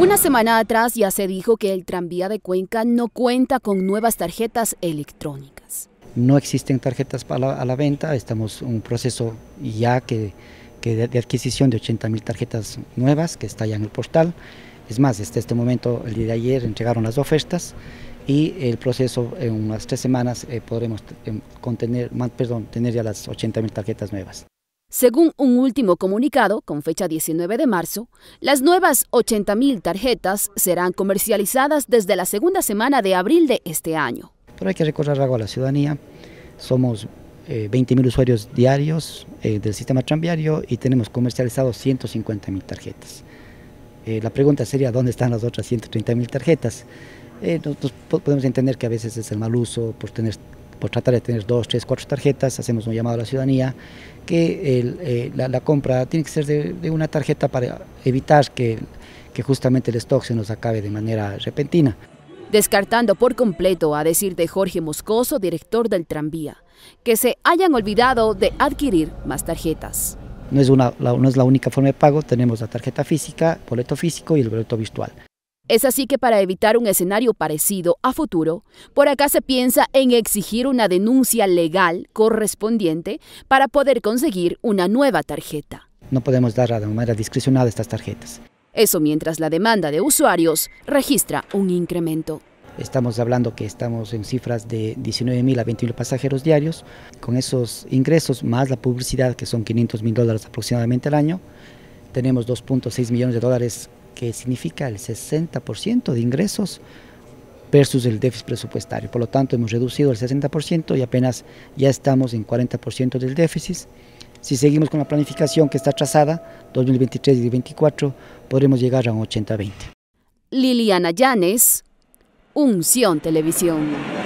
Una semana atrás ya se dijo que el tranvía de Cuenca no cuenta con nuevas tarjetas electrónicas. No existen tarjetas a la, venta, estamos en un proceso ya que, de, adquisición de 80 mil tarjetas nuevas que está ya en el portal. Es más, hasta este momento, el día de ayer, entregaron las ofertas y el proceso en unas tres semanas eh, podremos eh, contener, perdón, tener ya las 80 mil tarjetas nuevas. Según un último comunicado, con fecha 19 de marzo, las nuevas 80.000 tarjetas serán comercializadas desde la segunda semana de abril de este año. Pero hay que recordar algo a la ciudadanía. Somos 20.000 eh, usuarios diarios eh, del sistema tranviario y tenemos comercializado 150.000 tarjetas. Eh, la pregunta sería, ¿dónde están las otras 130.000 tarjetas? podemos entender que a veces es el mal uso por, tener, por tratar de tener dos, tres, cuatro tarjetas. Hacemos un llamado a la ciudadanía que eh, la, compra tiene que ser de, una tarjeta para evitar que, justamente el stock se nos acabe de manera repentina. Descartando por completo, a decir de Jorge Moscoso, director del tranvía, que se hayan olvidado de adquirir más tarjetas. No es, una, no es la única forma de pago, tenemos la tarjeta física, boleto físico y el boleto virtual. Es así que para evitar un escenario parecido a futuro, por acá se piensa en exigir una denuncia legal correspondiente para poder conseguir una nueva tarjeta. No podemos dar de manera discrecional estas tarjetas. Eso mientras la demanda de usuarios registra un incremento. Estamos hablando que estamos en cifras de 19.000 a 20.000 pasajeros diarios. Con esos ingresos, más la publicidad, que son 500.000 dólares aproximadamente al año, tenemos 2.6 millones de dólares que significa el 60% de ingresos versus el déficit presupuestario. Por lo tanto, hemos reducido el 60% y apenas ya estamos en 40% del déficit. Si seguimos con la planificación que está trazada, 2023 y 2024, podremos llegar a un 80-20. Liliana Llanes, Unción Televisión.